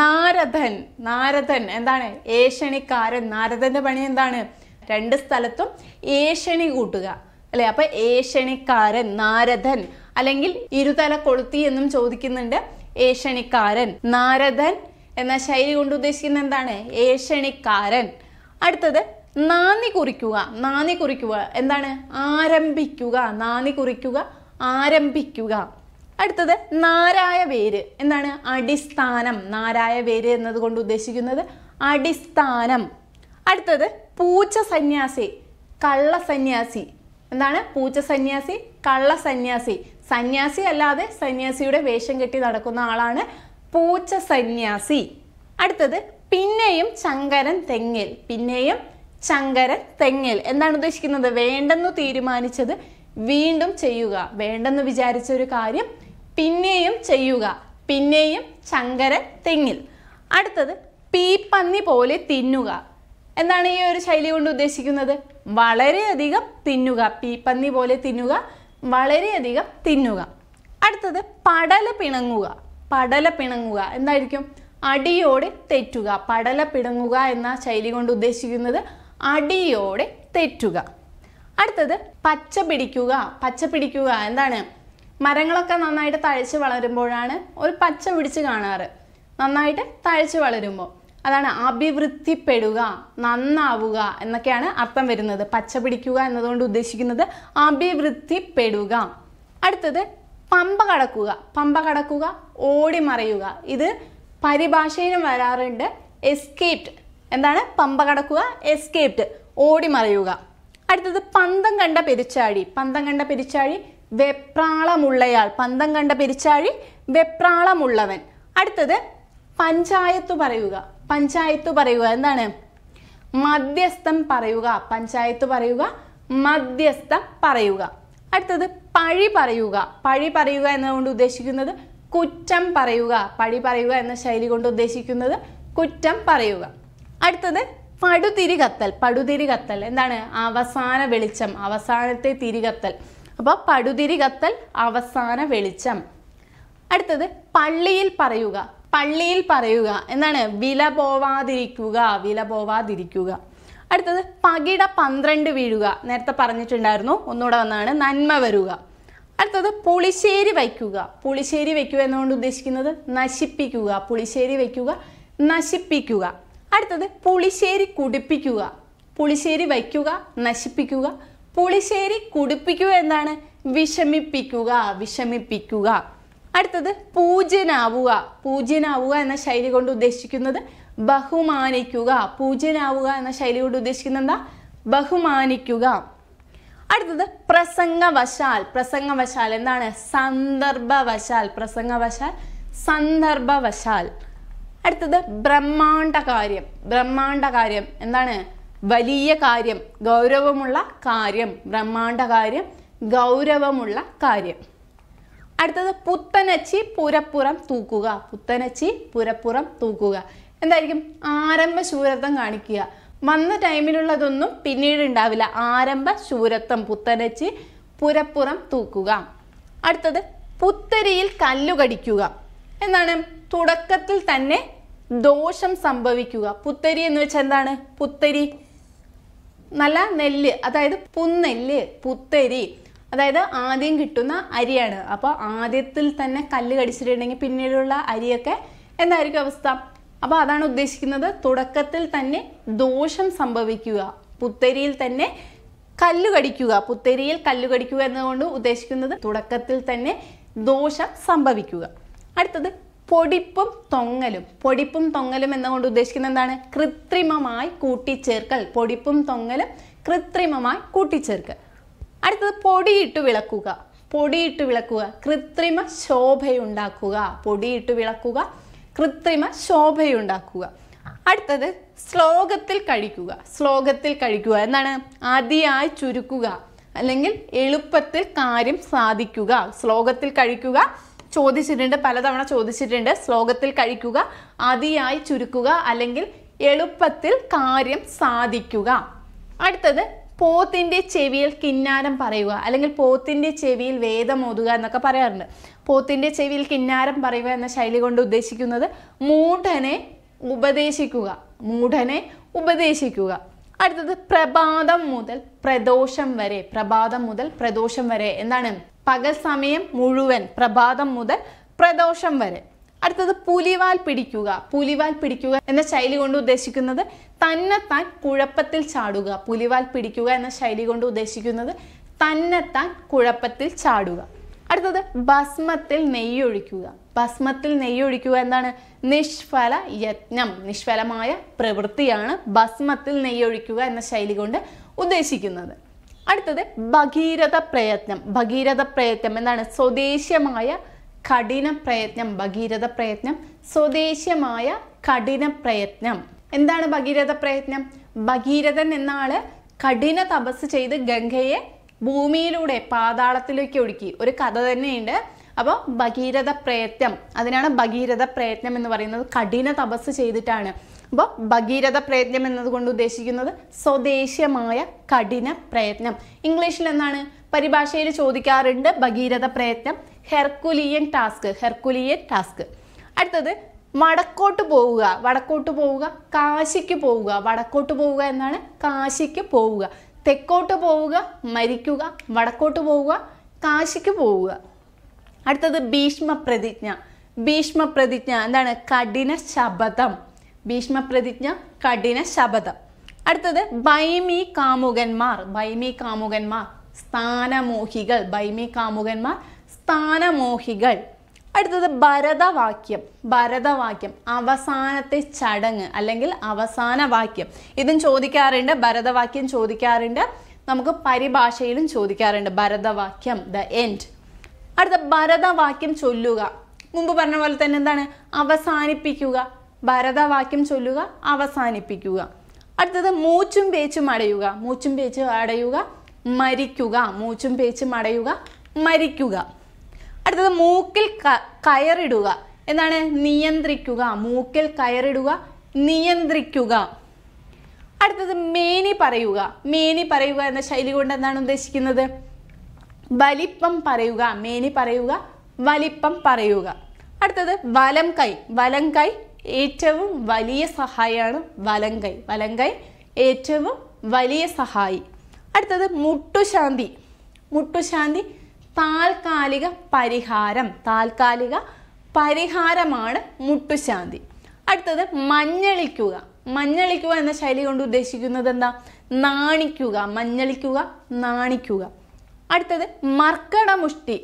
നാരദൻ നാരദൻ എന്താണ് ഏഷണിക്കാരൻ നാരദന്റെ പണി എന്താണ് രണ്ട് സ്ഥലത്തും ഏഷണി കൂട്ടുക അല്ലെ അപ്പൊ ഏഷണിക്കാരൻ നാരദൻ അല്ലെങ്കിൽ ഇരുതല കൊളുത്തി എന്നും ചോദിക്കുന്നുണ്ട് ഏഷണിക്കാരൻ നാരദൻ എന്ന ശൈലി കൊണ്ട് ഉദ്ദേശിക്കുന്നത് എന്താണ് ഏഷണിക്കാരൻ അടുത്തത് നാന്ദി കുറിക്കുക നാന്ദി കുറിക്കുക എന്താണ് ആരംഭിക്കുക നാന്ദി കുറിക്കുക ആരംഭിക്കുക അടുത്തത് നാരായ വേര് എന്താണ് അടിസ്ഥാനം നാരായ വേര് എന്നതുകൊണ്ട് ഉദ്ദേശിക്കുന്നത് അടിസ്ഥാനം അടുത്തത് പൂച്ച സന്യാസി കള്ള സന്യാസി എന്താണ് പൂച്ച സന്യാസി കള്ള സന്യാസി സന്യാസി അല്ലാതെ സന്യാസിയുടെ വേഷം കെട്ടി നടക്കുന്ന ആളാണ് പൂച്ച സന്യാസി അടുത്തത് പിന്നെയും ചങ്കരൻ തെങ്ങിൽ പിന്നെയും ചങ്കരൻ തെങ്ങിൽ എന്താണ് ഉദ്ദേശിക്കുന്നത് വേണ്ടെന്ന് തീരുമാനിച്ചത് വീണ്ടും ചെയ്യുക വേണ്ടെന്ന് വിചാരിച്ച ഒരു കാര്യം പിന്നെയും ചെയ്യുക പിന്നെയും ചങ്കരൻ തെങ്ങിൽ അടുത്തത് പീപ്പന്നി പോലെ തിന്നുക എന്താണ് ഈ ഒരു ശൈലി കൊണ്ട് ഉദ്ദേശിക്കുന്നത് വളരെയധികം തിന്നുക പീപ്പന്നി പോലെ തിന്നുക വളരെയധികം തിന്നുക അടുത്തത് പടല് പിണങ്ങുക പടല പിണങ്ങുക എന്തായിരിക്കും അടിയോടെ തെറ്റുക പടല പിണങ്ങുക എന്ന ശൈലി കൊണ്ട് ഉദ്ദേശിക്കുന്നത് അടിയോടെ തെറ്റുക അടുത്തത് പച്ച പിടിക്കുക പച്ച പിടിക്കുക എന്താണ് മരങ്ങളൊക്കെ നന്നായിട്ട് തഴച്ച് വളരുമ്പോഴാണ് ഒരു പച്ച പിടിച്ച് കാണാറ് നന്നായിട്ട് തഴച്ച് വളരുമ്പോൾ അതാണ് അഭിവൃദ്ധിപ്പെടുക നന്നാവുക എന്നൊക്കെയാണ് അർത്ഥം വരുന്നത് പച്ച പിടിക്കുക എന്നതുകൊണ്ട് ഉദ്ദേശിക്കുന്നത് അഭിവൃദ്ധിപ്പെടുക അടുത്തത് പമ്പ കടക്കുക പമ്പ കടക്കുക ഓടി മറയുക ഇത് പരിഭാഷയിലും വരാറുണ്ട് എസ്കേപ്റ്റ് എന്താണ് പമ്പ കടക്കുക എസ്കേപ്റ്റ് ഓടി മറയുക അടുത്തത് പന്തം കണ്ട പെരിച്ചാഴി പന്തം കണ്ട പെരിച്ചാഴി വെപ്രാളമുള്ളയാൾ പന്തം കണ്ട പെരിച്ചാഴി വെപ്രാളമുള്ളവൻ അടുത്തത് പഞ്ചായത്ത് പറയുക പഞ്ചായത്ത് പറയുക എന്താണ് മധ്യസ്ഥം പറയുക പഞ്ചായത്ത് പറയുക മധ്യസ്ഥം പറയുക അടുത്തത് പഴി പറയുക പഴി പറയുക എന്നതുകൊണ്ട് ഉദ്ദേശിക്കുന്നത് കുറ്റം പറയുക പഴി പറയുക എന്ന ശൈലി കൊണ്ട് ഉദ്ദേശിക്കുന്നത് കുറ്റം പറയുക അടുത്തത് പടുതിരി കത്തൽ പടുതിരി കത്തൽ എന്താണ് അവസാന വെളിച്ചം അവസാനത്തെ തിരികത്തൽ അപ്പോൾ പടുതിരി കത്തൽ അവസാന വെളിച്ചം അടുത്തത് പള്ളിയിൽ പറയുക പള്ളിയിൽ പറയുക എന്താണ് വില പോവാതിരിക്കുക വില പോവാതിരിക്കുക അടുത്തത് പകിട പന്ത്രണ്ട് വീഴുക നേരത്തെ പറഞ്ഞിട്ടുണ്ടായിരുന്നു ഒന്നുകൂടെ വന്നാണ് നന്മ വരുക അടുത്തത് പുളിശ്ശേരി വയ്ക്കുക പുളിശ്ശേരി വയ്ക്കുക എന്നുകൊണ്ട് ഉദ്ദേശിക്കുന്നത് നശിപ്പിക്കുക പുളിശ്ശേരി വയ്ക്കുക നശിപ്പിക്കുക അടുത്തത് പുളിശ്ശേരി കുടിപ്പിക്കുക പുളിശ്ശേരി വയ്ക്കുക നശിപ്പിക്കുക പുളിശ്ശേരി കുടിപ്പിക്കുക എന്താണ് വിഷമിപ്പിക്കുക വിഷമിപ്പിക്കുക അടുത്തത് പൂജ്യനാവുക പൂജ്യനാവുക എന്ന ശൈലി കൊണ്ട് ഉദ്ദേശിക്കുന്നത് ബഹുമാനിക്കുക പൂജ്യനാവുക എന്ന ശൈലി കൊണ്ട് ഉദ്ദേശിക്കുന്നത് എന്താ ബഹുമാനിക്കുക അടുത്തത് പ്രസംഗവശാൽ പ്രസംഗവശാൽ എന്താണ് സന്ദർഭവശാൽ പ്രസംഗവശാൽ സന്ദർഭവശാൽ അടുത്തത് ബ്രഹ്മാണ്ട കാര്യം ബ്രഹ്മാണ്ട കാര്യം എന്താണ് വലിയ കാര്യം ഗൗരവമുള്ള കാര്യം ബ്രഹ്മാണ്ട കാര്യം ഗൗരവമുള്ള കാര്യം അടുത്തത് പുത്തനച്ചി പുരപ്പുറം തൂക്കുക പുത്തനച്ചി പുരപ്പുറം തൂക്കുക എന്തായിരിക്കും ആരംഭ ശൂരത്വം കാണിക്കുക വന്ന ടൈമിലുള്ളതൊന്നും പിന്നീട് ഉണ്ടാവില്ല ആരംഭ ശൂരത്വം പുത്തനച്ച് പുരപ്പുറം തൂക്കുക അടുത്തത് പുത്തരിയിൽ കല്ലുകടിക്കുക എന്നാണ് തുടക്കത്തിൽ തന്നെ ദോഷം സംഭവിക്കുക പുത്തരി എന്ന് വെച്ചാൽ എന്താണ് പുത്തരി നല്ല നെല്ല് അതായത് പുന്നെല്ല് പുത്തരി അതായത് ആദ്യം കിട്ടുന്ന അരിയാണ് അപ്പോൾ ആദ്യത്തിൽ തന്നെ കല്ല് കടിച്ചിട്ടുണ്ടെങ്കിൽ പിന്നീടുള്ള അരിയൊക്കെ എന്തായിരിക്കും അവസ്ഥ അപ്പോൾ അതാണ് ഉദ്ദേശിക്കുന്നത് തുടക്കത്തിൽ തന്നെ ദോഷം സംഭവിക്കുക പുത്തരിയിൽ തന്നെ കല്ലുകടിക്കുക പുത്തരിയിൽ കല്ലുകടിക്കുക എന്നതുകൊണ്ട് ഉദ്ദേശിക്കുന്നത് തുടക്കത്തിൽ തന്നെ ദോഷം സംഭവിക്കുക അടുത്തത് പൊടിപ്പും തൊങ്ങലും പൊടിപ്പും തൊങ്ങലും എന്നതുകൊണ്ട് ഉദ്ദേശിക്കുന്നത് എന്താണ് കൃത്രിമമായി കൂട്ടിച്ചേർക്കൽ പൊടിപ്പും തൊങ്ങലും കൃത്രിമമായി കൂട്ടിച്ചേർക്കൽ അടുത്തത് പൊടിയിട്ട് വിളക്കുക പൊടിയിട്ട് വിളക്കുക കൃത്രിമ ശോഭയുണ്ടാക്കുക പൊടിയിട്ട് വിളക്കുക കൃത്രിമ ശോഭയുണ്ടാക്കുക അടുത്തത് ശ്ലോകത്തിൽ കഴിക്കുക ശ്ലോകത്തിൽ കഴിക്കുക എന്താണ് അതിയായി ചുരുക്കുക അല്ലെങ്കിൽ എളുപ്പത്തിൽ കാര്യം സാധിക്കുക ശ്ലോകത്തിൽ കഴിക്കുക ചോദിച്ചിട്ടുണ്ട് പലതവണ ചോദിച്ചിട്ടുണ്ട് ശ്ലോകത്തിൽ കഴിക്കുക അതിയായി ചുരുക്കുക അല്ലെങ്കിൽ എളുപ്പത്തിൽ കാര്യം സാധിക്കുക അടുത്തത് പോത്തിൻ്റെ ചെവിയിൽ കിന്നാരം പറയുക അല്ലെങ്കിൽ പോത്തിൻ്റെ ചെവിയിൽ വേദം ഓതുക എന്നൊക്കെ പറയാറുണ്ട് പോത്തിൻ്റെ ചെവിയിൽ കിന്നാരം പറയുക എന്ന ശൈലി കൊണ്ട് ഉദ്ദേശിക്കുന്നത് മൂഢനെ ഉപദേശിക്കുക മൂഢനെ ഉപദേശിക്കുക അടുത്തത് പ്രഭാതം മുതൽ പ്രദോഷം വരെ പ്രഭാതം മുതൽ പ്രദോഷം വരെ എന്താണ് പകൽ സമയം മുഴുവൻ പ്രഭാതം മുതൽ പ്രദോഷം വരെ അടുത്തത് പുലിവാൽ പിടിക്കുക പുലിവാൽ പിടിക്കുക എന്ന ശൈലി കൊണ്ട് ഉദ്ദേശിക്കുന്നത് തന്നെത്താൻ കുഴപ്പത്തിൽ ചാടുക പുലിവാൽ പിടിക്കുക എന്ന ശൈലി കൊണ്ട് ഉദ്ദേശിക്കുന്നത് തന്നെത്താൻ കുഴപ്പത്തിൽ ചാടുക അടുത്തത് ഭസ്മത്തിൽ നെയ്യൊഴിക്കുക ഭസ്മത്തിൽ നെയ്യൊഴിക്കുക എന്താണ് നിഷ്ഫല യജ്ഞം നിഷ്ഫലമായ പ്രവൃത്തിയാണ് ഭസ്മത്തിൽ നെയ്യൊഴിക്കുക എന്ന ശൈലി കൊണ്ട് ഉദ്ദേശിക്കുന്നത് അടുത്തത് ഭഗീരഥ പ്രയത്നം ഭഗീരഥ പ്രയത്നം എന്താണ് സ്വദേശീയമായ കഠിന പ്രയത്നം ഭഗീരഥ പ്രയത്നം സ്വദേശമായ കഠിന പ്രയത്നം എന്താണ് ഭഗീരഥ പ്രയത്നം ഭഗീരഥൻ എന്നാള് കഠിന തപസ് ചെയ്ത് ഗംഗയെ ഭൂമിയിലൂടെ പാതാളത്തിലേക്ക് ഒഴുക്കി ഒരു കഥ തന്നെയുണ്ട് അപ്പോൾ ഭഗീരഥ പ്രയത്നം അതിനാണ് ഭഗീരഥ പ്രയത്നം എന്ന് പറയുന്നത് കഠിന തപസ് ചെയ്തിട്ടാണ് അപ്പോൾ ഭഗീരഥ പ്രയത്നം എന്നതുകൊണ്ട് ഉദ്ദേശിക്കുന്നത് സ്വദേശമായ കഠിന പ്രയത്നം ഇംഗ്ലീഷിൽ എന്താണ് പരിഭാഷയിൽ ചോദിക്കാറുണ്ട് ഭഗീരഥ പ്രയത്നം ഹെർക്കുലിയൻ ടാസ്ക് ഹെർക്കുലിയൻ ടാസ്ക് അടുത്തത് വടക്കോട്ട് പോവുക വടക്കോട്ട് പോവുക കാശിക്ക് പോവുക വടക്കോട്ട് പോവുക എന്നാണ് കാശിക്ക് പോവുക തെക്കോട്ട് പോവുക മരിക്കുക വടക്കോട്ട് പോവുക കാശിക്ക് പോവുക അടുത്തത് ഭീഷ്മ പ്രതിജ്ഞ ഭീഷ്മ പ്രതിജ്ഞ എന്താണ് കഠിന ശപഥം ഭീഷ്മ പ്രതിജ്ഞ കഠിന ശപഥം അടുത്തത് ബൈമി കാമുകന്മാർ ബൈമി കാമുകന്മാർ സ്ഥാനമോഹികൾ ബൈമി കാമുകന്മാർ സ്ഥാനമോഹികൾ അടുത്തത് ഭരതവാക്യം ഭരതവാക്യം അവസാനത്തെ ചടങ്ങ് അല്ലെങ്കിൽ അവസാന വാക്യം ഇതും ചോദിക്കാറുണ്ട് ഭരതവാക്യം ചോദിക്കാറുണ്ട് നമുക്ക് പരിഭാഷയിലും ചോദിക്കാറുണ്ട് ഭരതവാക്യം ദ എൻഡ് അടുത്ത ഭരതവാക്യം ചൊല്ലുക മുമ്പ് പറഞ്ഞ പോലെ തന്നെ എന്താണ് അവസാനിപ്പിക്കുക ഭരതവാക്യം ചൊല്ലുക അവസാനിപ്പിക്കുക അടുത്തത് മൂച്ചും പേച്ചും അടയുക മൂച്ചും പേച്ചും അടയുക മരിക്കുക മൂച്ചും പേച്ചും അടയുക മരിക്കുക അടുത്തത് മൂക്കിൽ കയറിടുക എന്താണ് നിയന്ത്രിക്കുക മൂക്കിൽ കയറിടുക നിയന്ത്രിക്കുക അടുത്തത് മേനി പറയുക മേനി പറയുക എന്ന ശൈലി കൊണ്ട് എന്താണ് ഉദ്ദേശിക്കുന്നത് വലിപ്പം പറയുക മേനി പറയുക വലിപ്പം പറയുക അടുത്തത് വലം കൈ വലം കൈ ഏറ്റവും വലിയ സഹായിയാണ് വലം കൈ വലം കൈ ഏറ്റവും വലിയ സഹായി അടുത്തത് മുട്ടുശാന്തി മുട്ടുശാന്തി താൽക്കാലിക പരിഹാരം താൽക്കാലിക പരിഹാരമാണ് മുട്ടുശാന്തി അടുത്തത് മഞ്ഞളിക്കുക മഞ്ഞളിക്കുക എന്ന ശൈലി കൊണ്ട് ഉദ്ദേശിക്കുന്നത് എന്താ നാണിക്കുക മഞ്ഞളിക്കുക നാണിക്കുക അടുത്തത് മർക്കടമുഷ്ടി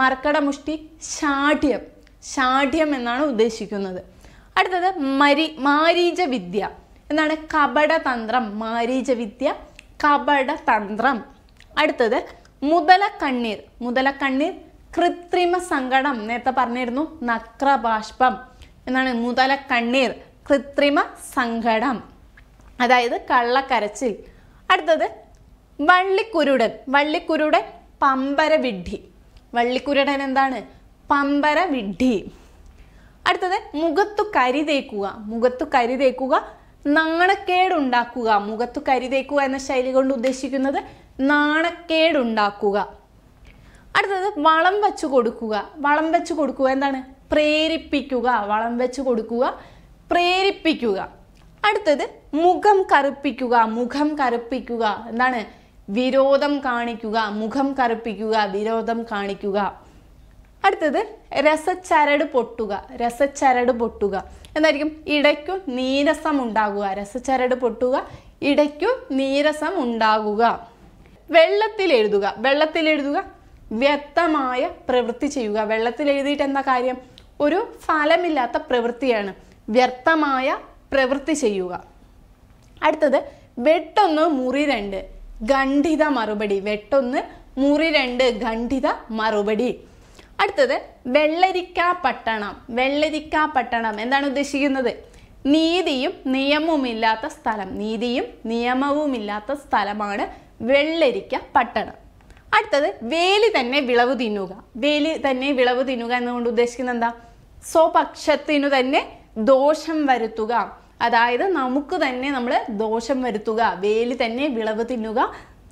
മർക്കടമുഷ്ടി ഷാഠ്യം ഷാഠ്യം എന്നാണ് ഉദ്ദേശിക്കുന്നത് അടുത്തത് മരി മാരീച വിദ്യ എന്താണ് കപടതന്ത്രം മാരീച വിദ്യ കപടതന്ത്രം അടുത്തത് മുതല കണ്ണീർ മുതല കണ്ണീർ കൃത്രിമ സങ്കടം നേരത്തെ പറഞ്ഞിരുന്നു നക്രബാഷ്പം എന്നാണ് മുതല കണ്ണീർ കൃത്രിമ സങ്കടം അതായത് കള്ളക്കരച്ചിൽ അടുത്തത് വള്ളിക്കുരുടൻ വള്ളിക്കുരുടൻ പമ്പരവിഡ്ഢി വള്ളിക്കുരുടൻ എന്താണ് പമ്പരവിഡ്ഢി അടുത്തത് മുഖത്തു കരി തേക്കുക മുഖത്തു കരി തേക്കുക നാണക്കേടുണ്ടാക്കുക മുഖത്തു കരി തേക്കുക എന്ന ശൈലി കൊണ്ട് ഉദ്ദേശിക്കുന്നത് നാണക്കേടുണ്ടാക്കുക അടുത്തത് വളം വെച്ച് കൊടുക്കുക വളം വെച്ച് കൊടുക്കുക എന്താണ് പ്രേരിപ്പിക്കുക വളം വെച്ച് കൊടുക്കുക പ്രേരിപ്പിക്കുക അടുത്തത് മുഖം കറുപ്പിക്കുക മുഖം കറുപ്പിക്കുക എന്താണ് വിരോധം കാണിക്കുക മുഖം കറുപ്പിക്കുക വിരോധം കാണിക്കുക അടുത്തത് രസച്ചരട് പൊട്ടുക രസച്ചരട് പൊട്ടുക എന്തായിരിക്കും ഇടയ്ക്കു നീരസം ഉണ്ടാകുക രസച്ചരട് പൊട്ടുക ഇടയ്ക്കു നീരസം ഉണ്ടാകുക വെള്ളത്തിൽ എഴുതുക വെള്ളത്തിൽ എഴുതുക വ്യക്തമായ പ്രവൃത്തി ചെയ്യുക വെള്ളത്തിൽ എഴുതിയിട്ട് എന്താ കാര്യം ഒരു ഫലമില്ലാത്ത പ്രവൃത്തിയാണ് വ്യക്തമായ പ്രവൃത്തി ചെയ്യുക അടുത്തത് വെട്ടൊന്ന് മുറി രണ്ട് ഖണ്ഡിത മറുപടി വെട്ടൊന്ന് മുറി രണ്ട് ഖണ്ഡിത മറുപടി അടുത്തത് വെള്ളരിക്ക പട്ടണം വെള്ളരിക്ക പട്ടണം എന്താണ് ഉദ്ദേശിക്കുന്നത് നീതിയും നിയമവുമില്ലാത്ത സ്ഥലം നീതിയും നിയമവുമില്ലാത്ത സ്ഥലമാണ് വെള്ളരിക്ക പട്ടണം അടുത്തത് വേലി തന്നെ വിളവ് തിന്നുക വേലി തന്നെ വിളവ് തിന്നുക എന്നുകൊണ്ട് ഉദ്ദേശിക്കുന്നത് എന്താ സ്വപക്ഷത്തിനു തന്നെ ദോഷം വരുത്തുക അതായത് നമുക്ക് തന്നെ നമ്മൾ ദോഷം വരുത്തുക വേലി തന്നെ വിളവ് തിന്നുക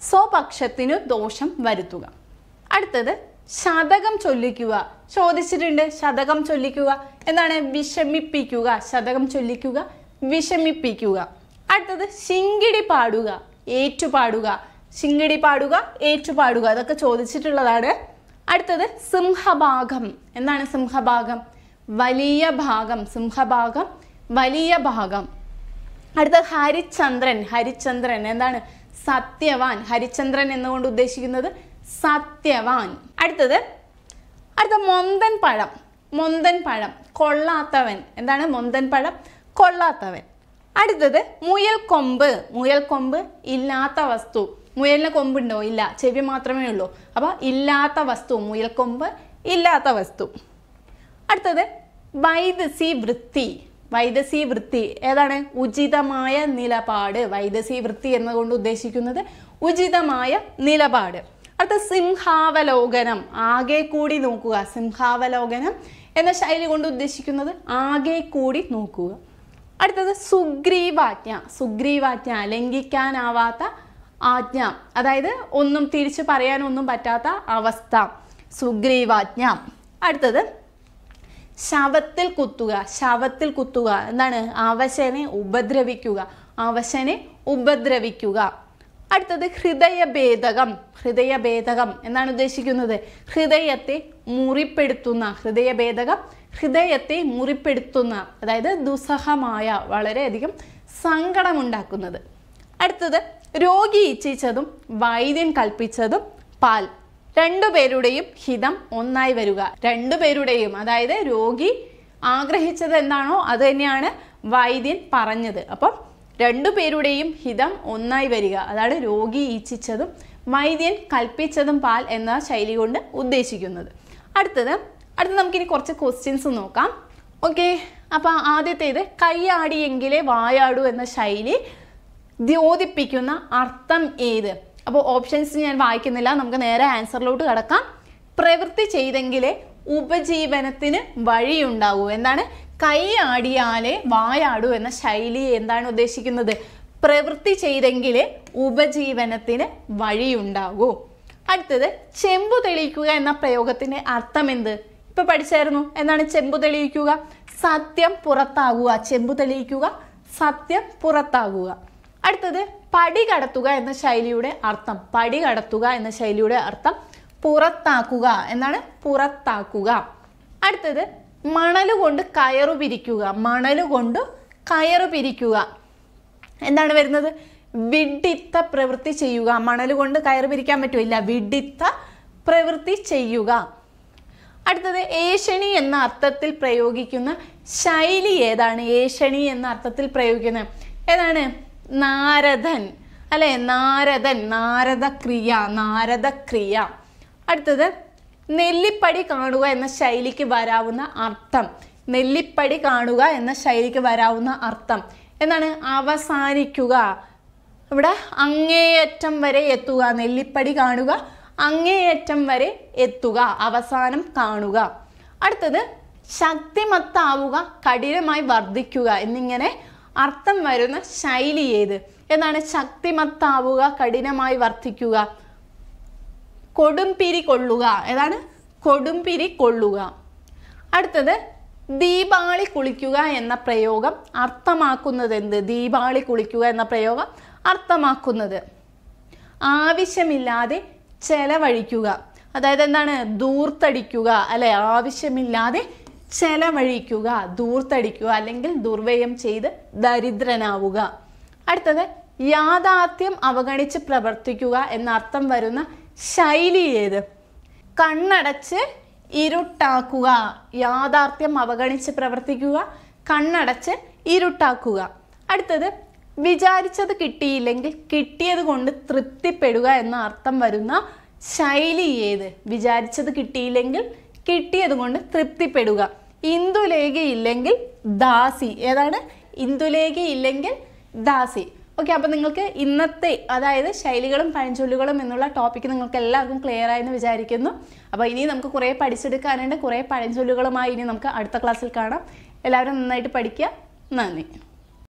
സ്വപക്ഷത്തിനു ദോഷം വരുത്തുക അടുത്തത് ശതകം ചൊല്ലിക്കുക ചോദിച്ചിട്ടുണ്ട് ശതകം ചൊല്ലിക്കുക എന്താണ് വിഷമിപ്പിക്കുക ശതകം ചൊല്ലിക്കുക വിഷമിപ്പിക്കുക അടുത്തത് ശിങ്കിടി പാടുക ഏറ്റുപാടുക ശിങ്കിടി പാടുക ഏറ്റുപാടുക അതൊക്കെ ചോദിച്ചിട്ടുള്ളതാണ് അടുത്തത് സിംഹഭാഗം എന്താണ് സിംഹഭാഗം വലിയ ഭാഗം സിംഹഭാഗം വലിയ ഭാഗം അടുത്തത് ഹരിചന്ദ്രൻ ഹരിചന്ദ്രൻ എന്താണ് സത്യവാൻ ഹരിചന്ദ്രൻ എന്നുകൊണ്ട് ഉദ്ദേശിക്കുന്നത് സത്യവാൻ അടുത്തത് അടുത്ത മൊന്തൻ പഴം മൊന്തൻ പഴം കൊള്ളാത്തവൻ എന്താണ് മൊന്തൻ പഴം കൊള്ളാത്തവൻ അടുത്തത് മുയൽ കൊമ്പ് മുയൽ കൊമ്പ് ഇല്ലാത്ത വസ്തു മുയലിന് കൊമ്പുണ്ടോ ഇല്ല ചെവി മാത്രമേ ഉള്ളൂ അപ്പോൾ ഇല്ലാത്ത വസ്തു മുയൽക്കൊമ്പ് ഇല്ലാത്ത വസ്തു അടുത്തത് വൈദസി വൃത്തി വൈദസി വൃത്തി ഏതാണ് ഉചിതമായ നിലപാട് വൈദസി വൃത്തി എന്നതുകൊണ്ട് ഉദ്ദേശിക്കുന്നത് ഉചിതമായ നിലപാട് അടുത്ത സിംഹാവലോകനം ആകെ കൂടി നോക്കുക സിംഹാവലോകനം എന്ന ശൈലി കൊണ്ട് ഉദ്ദേശിക്കുന്നത് ആകെ കൂടി നോക്കുക അടുത്തത് സുഗ്രീവാജ്ഞ സുഗ്രീവാജ്ഞ ലംഘിക്കാനാവാത്ത ആജ്ഞ അതായത് ഒന്നും തിരിച്ചു പറയാനൊന്നും പറ്റാത്ത അവസ്ഥ സുഗ്രീവാജ്ഞ അടുത്തത് ശവത്തിൽ കുത്തുക ശവത്തിൽ കുത്തുക എന്താണ് അവശനെ ഉപദ്രവിക്കുക അവശനെ ഉപദ്രവിക്കുക അടുത്തത് ഹൃദയഭേദകം ഹൃദയഭേദകം എന്നാണ് ഉദ്ദേശിക്കുന്നത് ഹൃദയത്തെ മുറിപ്പെടുത്തുന്ന ഹൃദയഭേദകം ഹൃദയത്തെ മുറിപ്പെടുത്തുന്ന അതായത് ദുസ്സഹമായ വളരെയധികം സങ്കടമുണ്ടാക്കുന്നത് അടുത്തത് രോഗി ഇച്ഛിച്ചതും വൈദ്യൻ കൽപ്പിച്ചതും പാൽ രണ്ടുപേരുടെയും ഹിതം ഒന്നായി വരിക രണ്ടുപേരുടെയും അതായത് രോഗി ആഗ്രഹിച്ചത് എന്താണോ അത് തന്നെയാണ് വൈദ്യൻ പറഞ്ഞത് അപ്പം രണ്ടുപേരുടെയും ഹിതം ഒന്നായി വരിക അതാണ് രോഗി ഈച്ഛിച്ചതും വൈദ്യൻ കൽപ്പിച്ചതും പാൽ എന്ന ശൈലി കൊണ്ട് ഉദ്ദേശിക്കുന്നത് അടുത്തത് അടുത്ത് നമുക്കിനി കുറച്ച് ക്വസ്റ്റ്യൻസ് നോക്കാം ഓക്കെ അപ്പോൾ ആദ്യത്തേത് കൈയാടിയെങ്കിലേ വായാടൂ എന്ന ശൈലി ദ്യോതിപ്പിക്കുന്ന അർത്ഥം ഏത് അപ്പോൾ ഓപ്ഷൻസ് ഞാൻ വായിക്കുന്നില്ല നമുക്ക് നേരെ ആൻസറിലോട്ട് കടക്കാം പ്രവൃത്തി ചെയ്തെങ്കിലേ ഉപജീവനത്തിന് വഴിയുണ്ടാവൂ എന്താണ് കൈ ആടിയാലേ വായാടൂ എന്ന ശൈലി എന്താണ് ഉദ്ദേശിക്കുന്നത് പ്രവൃത്തി ചെയ്തെങ്കിലേ ഉപജീവനത്തിന് വഴിയുണ്ടാകൂ അടുത്തത് ചെമ്പു തെളിയിക്കുക എന്ന പ്രയോഗത്തിൻ്റെ അർത്ഥം എന്ത് ഇപ്പൊ പഠിച്ചായിരുന്നു എന്താണ് ചെമ്പു തെളിയിക്കുക സത്യം പുറത്താകുക ചെമ്പു തെളിയിക്കുക സത്യം പുറത്താകുക അടുത്തത് പടി കടത്തുക എന്ന ശൈലിയുടെ അർത്ഥം പടി കടത്തുക എന്ന ശൈലിയുടെ അർത്ഥം പുറത്താക്കുക എന്നാണ് പുറത്താക്കുക അടുത്തത് മണലുകൊണ്ട് കയറു പിരിക്കുക മണലുകൊണ്ട് കയറു പിരിക്കുക എന്താണ് വരുന്നത് വിഡിത്ത പ്രവൃത്തി ചെയ്യുക മണലുകൊണ്ട് കയറു പിരിക്കാൻ പറ്റുമില്ല വിഡിത്ത പ്രവൃത്തി ചെയ്യുക അടുത്തത് ഏഷണി എന്ന അർത്ഥത്തിൽ പ്രയോഗിക്കുന്ന ശൈലി ഏതാണ് ഏഷണി എന്ന അർത്ഥത്തിൽ പ്രയോഗിക്കുന്നത് ഏതാണ് നാരദൻ അല്ലേ നാരദൻ നാരദക്രിയ നാരദക്രിയ അടുത്തത് നെല്ലിപ്പടി കാണുക എന്ന ശൈലിക്ക് വരാവുന്ന അർത്ഥം നെല്ലിപ്പടി കാണുക എന്ന ശൈലിക്ക് വരാവുന്ന അർത്ഥം എന്നാണ് അവസാനിക്കുക ഇവിടെ അങ്ങേയറ്റം വരെ എത്തുക നെല്ലിപ്പടി കാണുക അങ്ങേയറ്റം വരെ എത്തുക അവസാനം കാണുക അടുത്തത് ശക്തിമത്താവുക കഠിനമായി വർദ്ധിക്കുക എന്നിങ്ങനെ അർത്ഥം വരുന്ന ശൈലി ഏത് എന്നാണ് ശക്തിമത്താവുക കഠിനമായി വർദ്ധിക്കുക കൊടുംപിരി കൊള്ളുക ഏതാണ് കൊടുംപിരി കൊള്ളുക അടുത്തത് ദീപാളി കുളിക്കുക എന്ന പ്രയോഗം അർത്ഥമാക്കുന്നത് എന്ത് ദീപാളി കുളിക്കുക എന്ന പ്രയോഗം അർത്ഥമാക്കുന്നത് ആവശ്യമില്ലാതെ ചെലവഴിക്കുക അതായത് എന്താണ് ദൂർത്തടിക്കുക അല്ലെ ആവശ്യമില്ലാതെ ചെലവഴിക്കുക ദൂർത്തടിക്കുക അല്ലെങ്കിൽ ദുർവ്യയം ചെയ്ത് ദരിദ്രനാവുക അടുത്തത് യാഥാർത്ഥ്യം അവഗണിച്ച് പ്രവർത്തിക്കുക എന്നർത്ഥം വരുന്ന ശൈലി ഏത് കണ്ണടച്ച് ഇരുട്ടാക്കുക യാഥാർത്ഥ്യം അവഗണിച്ച് പ്രവർത്തിക്കുക കണ്ണടച്ച് ഇരുട്ടാക്കുക അടുത്തത് വിചാരിച്ചത് കിട്ടിയില്ലെങ്കിൽ കിട്ടിയത് കൊണ്ട് തൃപ്തിപ്പെടുക എന്ന അർത്ഥം വരുന്ന ശൈലി ഏത് വിചാരിച്ചത് കിട്ടിയില്ലെങ്കിൽ കിട്ടിയത് കൊണ്ട് തൃപ്തിപ്പെടുക ഇന്ദുലേഖ ഇല്ലെങ്കിൽ ദാസി ഏതാണ് ഇന്ദുലേഖ ഇല്ലെങ്കിൽ ദാസി ഓക്കെ അപ്പം നിങ്ങൾക്ക് ഇന്നത്തെ അതായത് ശൈലികളും പഴഞ്ചൊല്ലുകളും എന്നുള്ള ടോപ്പിക്ക് നിങ്ങൾക്ക് എല്ലാവർക്കും ക്ലിയർ ആയെന്ന് വിചാരിക്കുന്നു അപ്പോൾ ഇനി നമുക്ക് കുറേ പഠിച്ചെടുക്കാനുണ്ട് കുറേ പഴഞ്ചൊല്ലുകളുമായി ഇനി നമുക്ക് അടുത്ത ക്ലാസ്സിൽ കാണാം എല്ലാവരും നന്നായിട്ട് പഠിക്കുക നന്ദി